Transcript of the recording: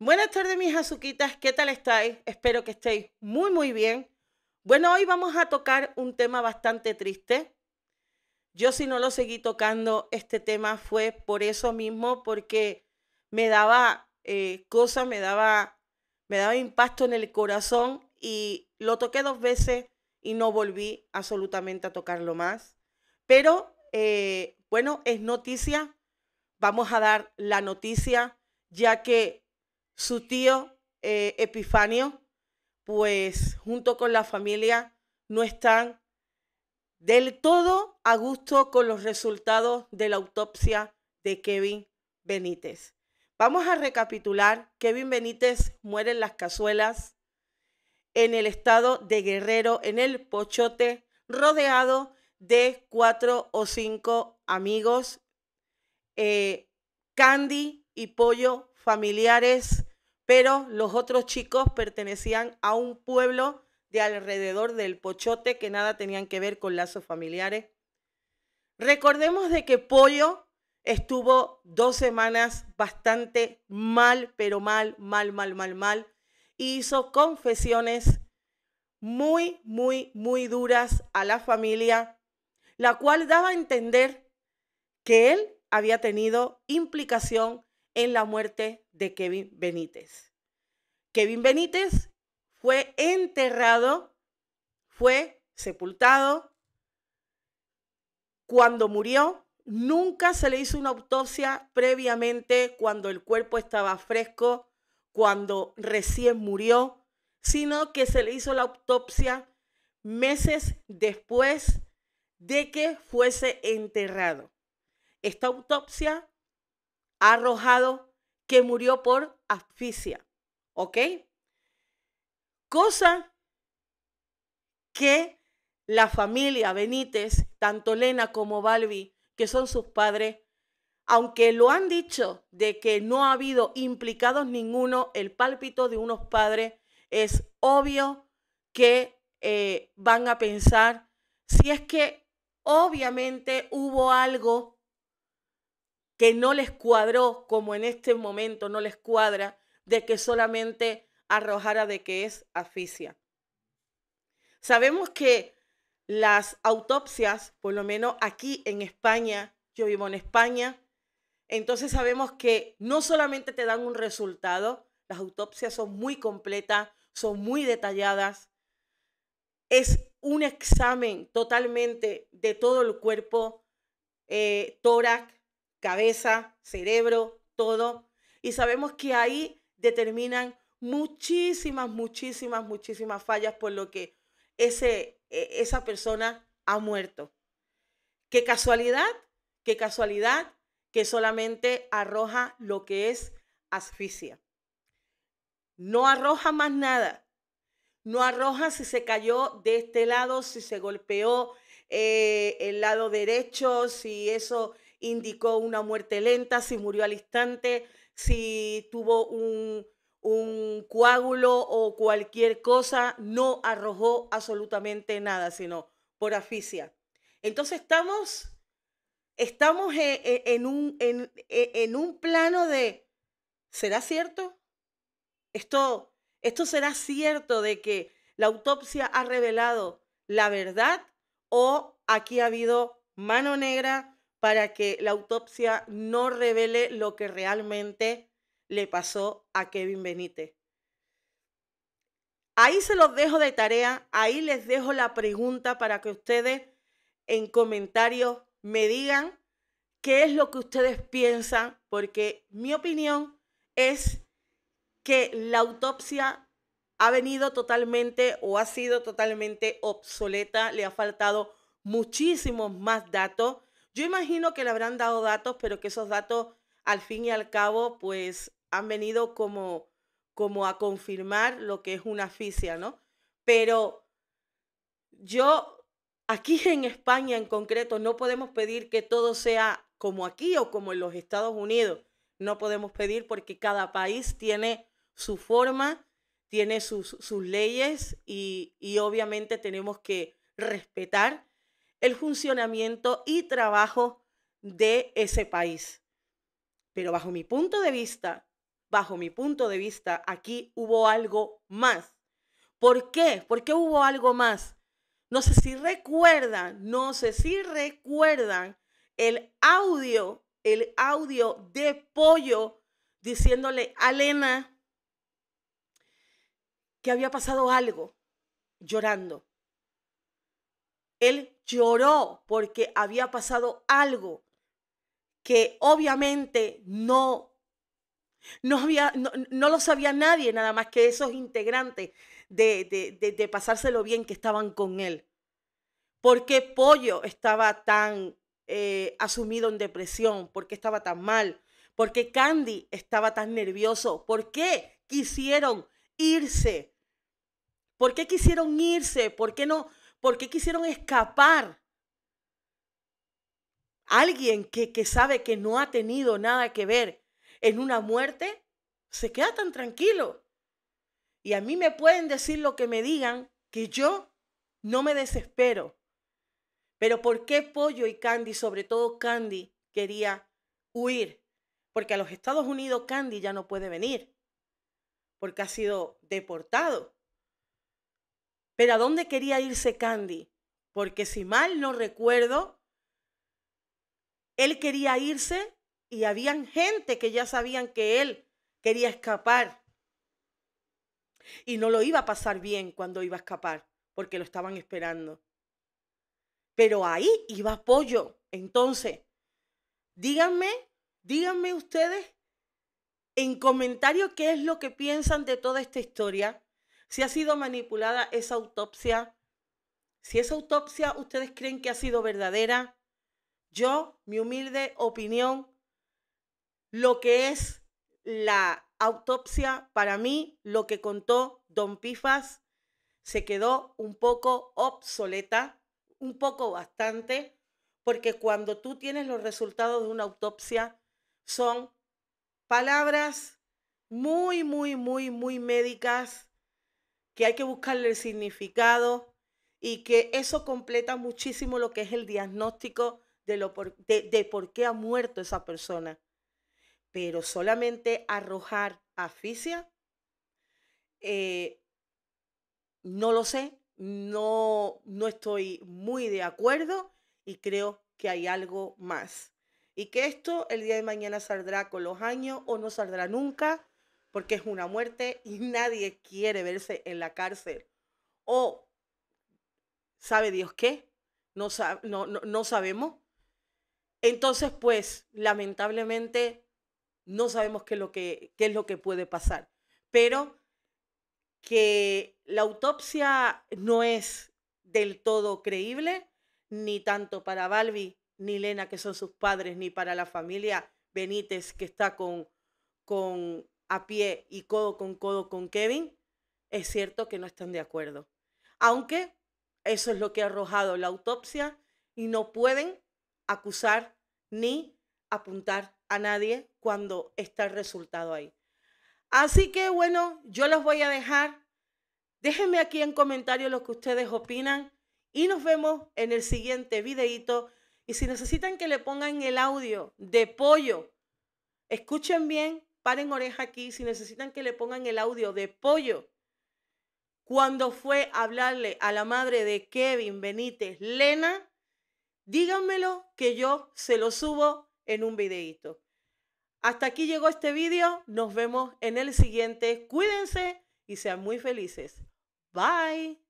Buenas tardes, mis azuquitas. ¿Qué tal estáis? Espero que estéis muy, muy bien. Bueno, hoy vamos a tocar un tema bastante triste. Yo si no lo seguí tocando, este tema fue por eso mismo, porque me daba eh, cosa, cosas, me daba, me daba impacto en el corazón y lo toqué dos veces y no volví absolutamente a tocarlo más. Pero eh, bueno, es noticia. Vamos a dar la noticia, ya que su tío eh, Epifanio, pues junto con la familia no están del todo a gusto con los resultados de la autopsia de Kevin Benítez. Vamos a recapitular. Kevin Benítez muere en las cazuelas, en el estado de Guerrero, en el Pochote, rodeado de cuatro o cinco amigos, eh, candy y pollo familiares pero los otros chicos pertenecían a un pueblo de alrededor del Pochote que nada tenían que ver con lazos familiares. Recordemos de que Pollo estuvo dos semanas bastante mal, pero mal, mal, mal, mal, mal, y hizo confesiones muy, muy, muy duras a la familia, la cual daba a entender que él había tenido implicación en la muerte de Kevin Benítez. Kevin Benítez fue enterrado, fue sepultado. Cuando murió, nunca se le hizo una autopsia previamente cuando el cuerpo estaba fresco, cuando recién murió, sino que se le hizo la autopsia meses después de que fuese enterrado. Esta autopsia arrojado, que murió por asfixia. ¿Ok? Cosa que la familia Benítez, tanto Lena como Balbi, que son sus padres, aunque lo han dicho de que no ha habido implicados ninguno, el pálpito de unos padres es obvio que eh, van a pensar si es que obviamente hubo algo que no les cuadró, como en este momento no les cuadra, de que solamente arrojara de que es asfixia. Sabemos que las autopsias, por lo menos aquí en España, yo vivo en España, entonces sabemos que no solamente te dan un resultado, las autopsias son muy completas, son muy detalladas, es un examen totalmente de todo el cuerpo, eh, tórax, cabeza, cerebro, todo. Y sabemos que ahí determinan muchísimas, muchísimas, muchísimas fallas por lo que ese, e, esa persona ha muerto. Qué casualidad, qué casualidad que solamente arroja lo que es asfixia. No arroja más nada. No arroja si se cayó de este lado, si se golpeó eh, el lado derecho, si eso indicó una muerte lenta, si murió al instante, si tuvo un, un coágulo o cualquier cosa, no arrojó absolutamente nada, sino por asfixia. Entonces estamos, estamos e, e, en, un, en, e, en un plano de, ¿será cierto? Esto, esto será cierto de que la autopsia ha revelado la verdad o aquí ha habido mano negra, para que la autopsia no revele lo que realmente le pasó a Kevin Benítez. Ahí se los dejo de tarea, ahí les dejo la pregunta para que ustedes en comentarios me digan qué es lo que ustedes piensan, porque mi opinión es que la autopsia ha venido totalmente o ha sido totalmente obsoleta, le ha faltado muchísimos más datos yo imagino que le habrán dado datos, pero que esos datos, al fin y al cabo, pues han venido como, como a confirmar lo que es una asfixia, ¿no? Pero yo, aquí en España en concreto, no podemos pedir que todo sea como aquí o como en los Estados Unidos. No podemos pedir porque cada país tiene su forma, tiene sus, sus leyes y, y obviamente tenemos que respetar el funcionamiento y trabajo de ese país. Pero bajo mi punto de vista, bajo mi punto de vista, aquí hubo algo más. ¿Por qué? ¿Por qué hubo algo más? No sé si recuerdan, no sé si recuerdan el audio, el audio de Pollo diciéndole a Lena que había pasado algo, llorando. Él lloró porque había pasado algo que obviamente no, no, no, lo sabía nadie, nada más que esos integrantes de, de, pasárselo bien que estaban con él. ¿Por qué Pollo estaba tan eh, asumido en depresión? ¿Por qué estaba tan mal? ¿Por qué Candy estaba tan nervioso? ¿Por qué quisieron irse? ¿Por qué quisieron irse? ¿Por qué no, ¿Por qué quisieron escapar? Alguien que, que sabe que no ha tenido nada que ver en una muerte, se queda tan tranquilo. Y a mí me pueden decir lo que me digan, que yo no me desespero. Pero ¿por qué Pollo y Candy, sobre todo Candy, quería huir? Porque a los Estados Unidos Candy ya no puede venir, porque ha sido deportado. Pero ¿a dónde quería irse Candy? Porque si mal no recuerdo, él quería irse y habían gente que ya sabían que él quería escapar. Y no lo iba a pasar bien cuando iba a escapar, porque lo estaban esperando. Pero ahí iba apoyo. Entonces, díganme, díganme ustedes en comentario qué es lo que piensan de toda esta historia si ha sido manipulada esa autopsia, si esa autopsia ustedes creen que ha sido verdadera, yo, mi humilde opinión, lo que es la autopsia, para mí, lo que contó don Pifas, se quedó un poco obsoleta, un poco bastante, porque cuando tú tienes los resultados de una autopsia, son palabras muy, muy, muy, muy médicas que hay que buscarle el significado y que eso completa muchísimo lo que es el diagnóstico de, lo por, de, por qué ha muerto esa persona. Pero solamente arrojar asfixia, eh, no lo sé, no, no estoy muy de acuerdo y creo que hay algo más. Y que esto el día de mañana saldrá con los años o no saldrá nunca, porque es una muerte y nadie quiere verse en la cárcel. O, ¿sabe Dios qué? No, no, no, sabemos. Entonces, pues, lamentablemente, no sabemos qué es, lo que, qué es lo que puede pasar. Pero que la autopsia no es del todo creíble, ni tanto para Balbi, ni Lena, que son sus padres, ni para la familia Benítez, que está con, con, a pie y codo con codo con Kevin, es cierto que no están de acuerdo. Aunque eso es lo que ha arrojado la autopsia y no pueden acusar ni apuntar a nadie cuando está el resultado ahí. Así que bueno, yo los voy a dejar. Déjenme aquí en comentarios lo que ustedes opinan y nos vemos en el siguiente videito. Y si necesitan que le pongan el audio de pollo, escuchen bien paren oreja aquí, si necesitan que le pongan el audio de pollo, cuando fue a hablarle a la madre de Kevin Benítez, Lena, díganmelo que yo se lo subo en un videito Hasta aquí llegó este video, nos vemos en el siguiente, cuídense y sean muy felices. Bye.